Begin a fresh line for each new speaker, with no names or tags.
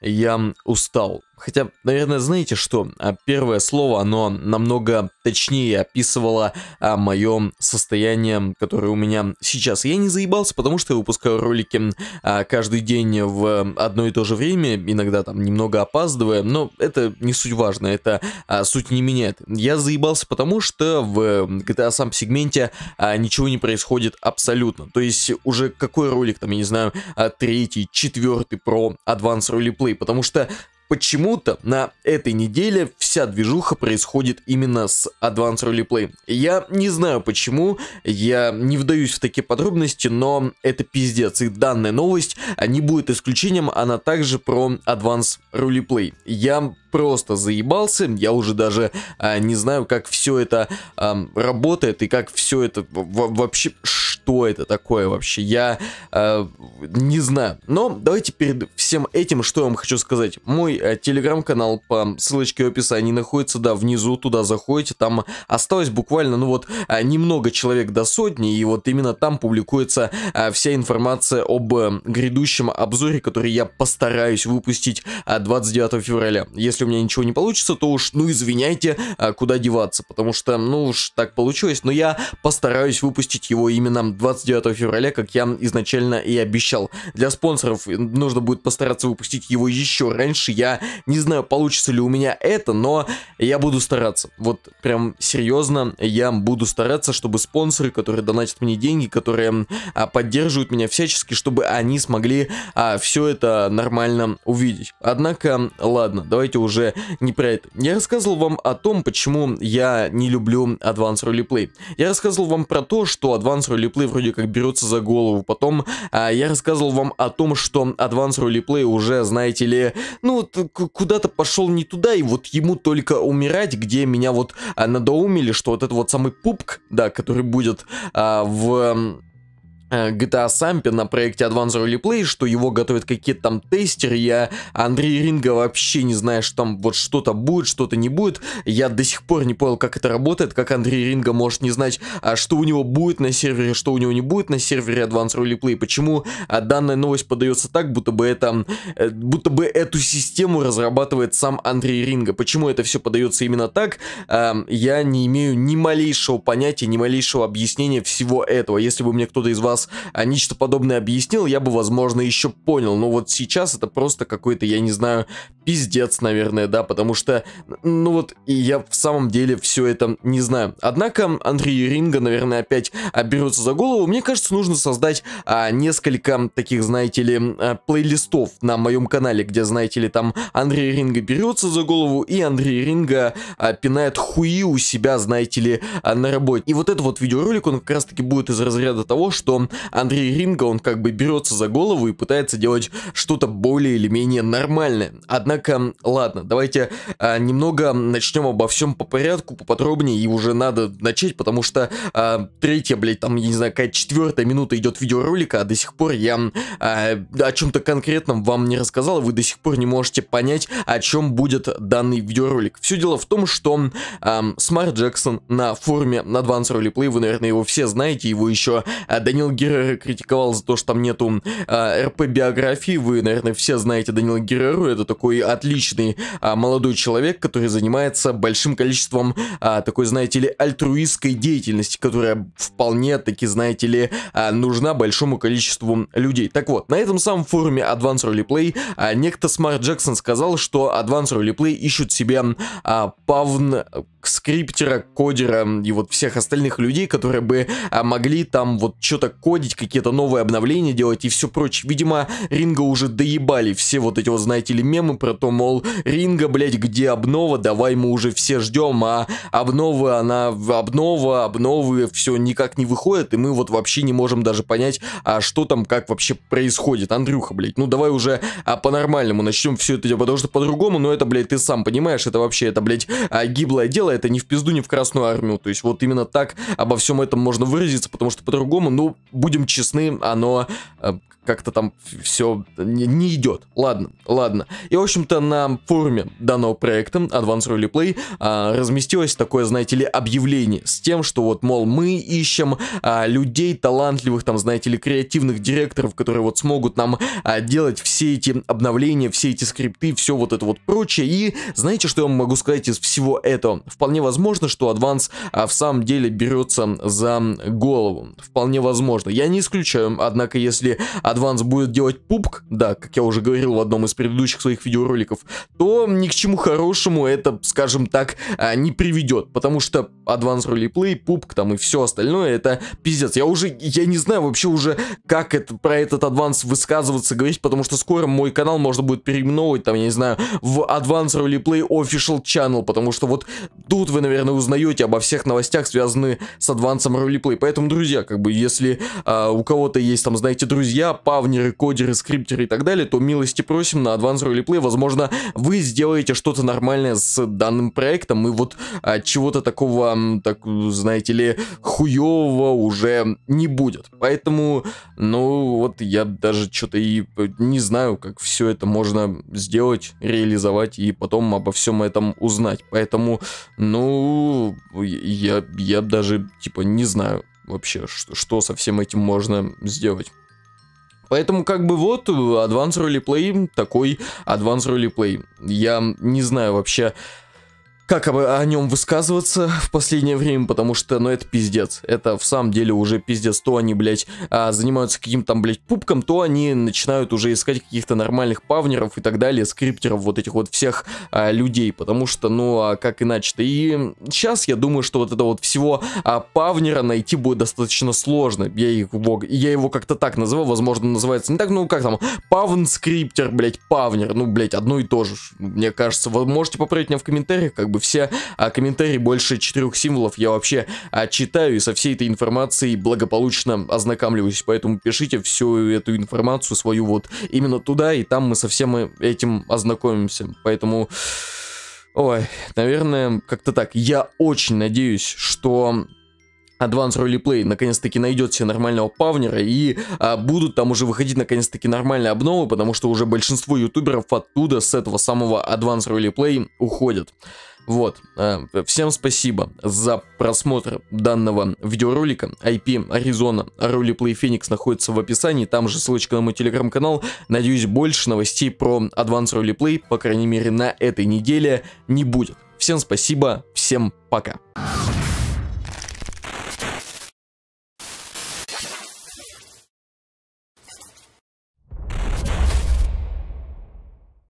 я устал. Хотя, наверное, знаете что? А, первое слово, оно намного точнее описывало о а, моем состоянии, которое у меня сейчас. Я не заебался, потому что я выпускаю ролики а, каждый день в одно и то же время, иногда там немного опаздывая, но это не суть важно, это суть не меняет. Я заебался, потому что в GTA сам сегменте ничего не происходит абсолютно. То есть уже какой ролик, там, я не знаю, третий, четвертый про Advanced Roleplay, новый, потому что Почему-то на этой неделе вся движуха происходит именно с Advanced Rally Я не знаю почему, я не вдаюсь в такие подробности, но это пиздец. И данная новость а не будет исключением, она также про Advanced Rally Я просто заебался. Я уже даже а, не знаю, как все это а, работает и как все это вообще что это такое вообще. Я а, не знаю. Но давайте перед всем этим, что я вам хочу сказать. Мой а, телеграм-канал по ссылочке в описании находится, да, внизу, туда заходите. Там осталось буквально, ну вот, а, немного человек до сотни, и вот именно там публикуется а, вся информация об а, грядущем обзоре, который я постараюсь выпустить а, 29 февраля. Если если у меня ничего не получится, то уж, ну извиняйте, а, куда деваться, потому что, ну уж так получилось, но я постараюсь выпустить его именно 29 февраля, как я изначально и обещал. Для спонсоров э, нужно будет постараться выпустить его еще раньше, я не знаю, получится ли у меня это, но я буду стараться, вот прям серьезно, я буду стараться, чтобы спонсоры, которые донатят мне деньги, которые а, поддерживают меня всячески, чтобы они смогли а, все это нормально увидеть. Однако, ладно, давайте уже уже не про это. Я рассказывал вам о том, почему я не люблю Advanced Roleplay. Я рассказывал вам про то, что Advanced Roleplay вроде как берется за голову. Потом а, я рассказывал вам о том, что Advanced Roleplay уже, знаете ли, ну, куда-то пошел не туда, и вот ему только умирать, где меня вот а, надоумили, что вот этот вот самый пупк, да, который будет а, в Э, GTA Сампе на проекте Advanced Rally Play, что его готовят какие-то там тестеры, я Андрей Ринга вообще не знаю, что там вот что-то будет, что-то не будет, я до сих пор не понял, как это работает, как Андрей Ринга может не знать, а что у него будет на сервере, что у него не будет на сервере Advanced Rally Play, почему а, данная новость подается так, будто бы это, э, будто бы эту систему разрабатывает сам Андрей Ринга, почему это все подается именно так, э, я не имею ни малейшего понятия, ни малейшего объяснения всего этого, если бы мне кто-то из вас раз а нечто подобное объяснил, я бы, возможно, еще понял. Но вот сейчас это просто какой-то, я не знаю, пиздец, наверное, да, потому что, ну вот, я в самом деле все это не знаю. Однако Андрей Ринга, наверное, опять оберется за голову. Мне кажется, нужно создать а, несколько таких, знаете ли, а, плейлистов на моем канале, где, знаете ли, там Андрей Ринга берется за голову и Андрей Ринга а, пинает хуи у себя, знаете ли, а, на работе. И вот этот вот видеоролик, он как раз-таки будет из разряда того, что Андрей Ринга он как бы берется за голову и пытается делать что-то более или менее нормальное. Однако, ладно, давайте а, немного начнем обо всем по порядку, поподробнее, и уже надо начать, потому что а, третья, блядь, там, я не знаю, какая четвертая минута идет видеоролика, а до сих пор я а, о чем-то конкретном вам не рассказал, и вы до сих пор не можете понять, о чем будет данный видеоролик. Все дело в том, что а, Смарт Джексон на форуме на Advanced Roleplay, вы, наверное, его все знаете, его еще а, Данил Геррера критиковал за то, что там нету а, э, РП-биографии. Вы, наверное, все знаете Данила Герреру. Это такой отличный э, молодой человек, который занимается большим количеством э, такой, знаете ли, альтруистской деятельности, которая вполне таки, знаете ли, э, нужна большому количеству людей. Так вот, на этом самом форуме Advanced Roleplay э, некто Смарт Джексон сказал, что Advanced Roleplay ищут себе э, павн скриптера, кодера и вот всех остальных людей, которые бы а, могли там вот что-то кодить, какие-то новые обновления делать и все прочее. Видимо, Ринга уже доебали все вот эти вот, знаете ли, мемы про то, мол, Ринга, блядь, где обнова, давай мы уже все ждем, а обновы, она, обнова, обновы, все никак не выходит, и мы вот вообще не можем даже понять, а что там, как вообще происходит. Андрюха, блядь, ну давай уже а, по-нормальному начнем все это делать, потому что по-другому, но это, блядь, ты сам понимаешь, это вообще, это, блядь, а, гиблое дело, это не в пизду, не в Красную Армию. То есть вот именно так обо всем этом можно выразиться, потому что по-другому, ну, будем честны, оно э, как-то там все не, не идет. Ладно, ладно. И, в общем-то, на форуме данного проекта Advanced Roleplay, а, разместилось такое, знаете ли, объявление с тем, что вот, мол, мы ищем а, людей талантливых, там, знаете ли, креативных директоров, которые вот смогут нам а, делать все эти обновления, все эти скрипты, все вот это вот прочее. И знаете, что я могу сказать из всего этого? Вполне возможно, что Advance а, в самом деле берется за голову. Вполне возможно. Я не исключаю, однако, если Advance Advance будет делать пупк, да, как я уже говорил в одном из предыдущих своих видеороликов, то ни к чему хорошему это, скажем так, а, не приведет, потому что Advance Roleplay, пупк там и все остальное, это пиздец. Я уже, я не знаю вообще уже, как это, про этот Advance высказываться, говорить, потому что скоро мой канал можно будет переименовывать, там, я не знаю, в Advance Roleplay Official Channel, потому что вот тут вы, наверное, узнаете обо всех новостях, связанных с Advance Roleplay. Поэтому, друзья, как бы, если а, у кого-то есть там, знаете, друзья, павнеры, кодеры, скриптеры и так далее, то милости просим на Advanced Role Play. Возможно, вы сделаете что-то нормальное с данным проектом, и вот от чего-то такого, так, знаете ли, хуевого уже не будет. Поэтому, ну, вот я даже что-то и не знаю, как все это можно сделать, реализовать и потом обо всем этом узнать. Поэтому, ну, я, я даже, типа, не знаю вообще, что, что со всем этим можно сделать. Поэтому как бы вот, э, Advanced Roleplay, такой Advanced Roleplay. Я не знаю вообще как о нем высказываться в последнее время, потому что, ну, это пиздец. Это в самом деле уже пиздец. То они, блядь, а, занимаются каким-то там, блядь, пупком, то они начинают уже искать каких-то нормальных павнеров и так далее, скриптеров, вот этих вот всех а, людей, потому что, ну, а как иначе-то? И сейчас я думаю, что вот это вот всего а, павнера найти будет достаточно сложно. Я его, я его как-то так называл, возможно, называется не так, ну, как там, павн-скриптер, блядь, павнер, ну, блядь, одно и то же. Мне кажется, вы можете поправить меня в комментариях, как бы бы все а, комментарии больше четырех символов я вообще а, читаю и со всей этой информацией благополучно ознакомливаюсь. Поэтому пишите всю эту информацию свою вот именно туда, и там мы со всем э, этим ознакомимся. Поэтому... Ой, наверное, как-то так. Я очень надеюсь, что Advanced Roleplay наконец-таки найдет себе нормального павнера и а, будут там уже выходить наконец-таки нормальные обновы, потому что уже большинство ютуберов оттуда с этого самого Advanced Roleplay уходят. Вот, а, всем спасибо за просмотр данного видеоролика. IP Аризона, Roleplay Феникс находится в описании, там же ссылочка на мой телеграм-канал. Надеюсь, больше новостей про Advanced Roleplay, по крайней мере на этой неделе, не будет. Всем спасибо, всем пока.